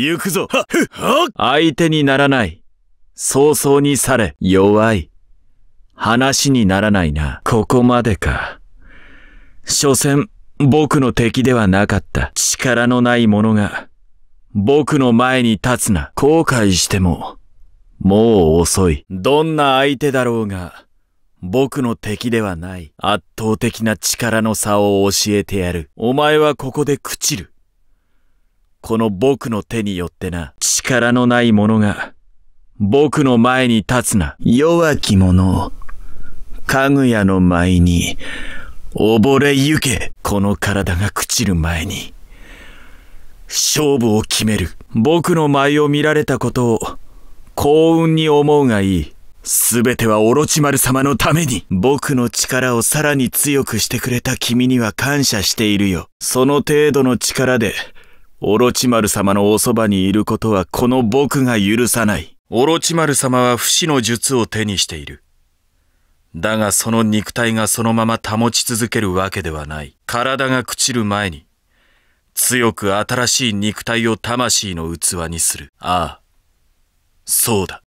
行くぞはっはっ相手にならない。早々にされ、弱い。話にならないな。ここまでか。所詮、僕の敵ではなかった。力のない者が、僕の前に立つな。後悔しても、もう遅い。どんな相手だろうが、僕の敵ではない。圧倒的な力の差を教えてやる。お前はここで朽ちる。この僕の手によってな。力のない者が、僕の前に立つな。弱き者を、かぐやの前に、溺れゆけ。この体が朽ちる前に、勝負を決める。僕の舞を見られたことを、幸運に思うがいい。すべてはオロチマル様のために僕の力をさらに強くしてくれた君には感謝しているよ。その程度の力でオロチマル様のおそばにいることはこの僕が許さない。オロチマル様は不死の術を手にしている。だがその肉体がそのまま保ち続けるわけではない。体が朽ちる前に、強く新しい肉体を魂の器にする。ああ、そうだ。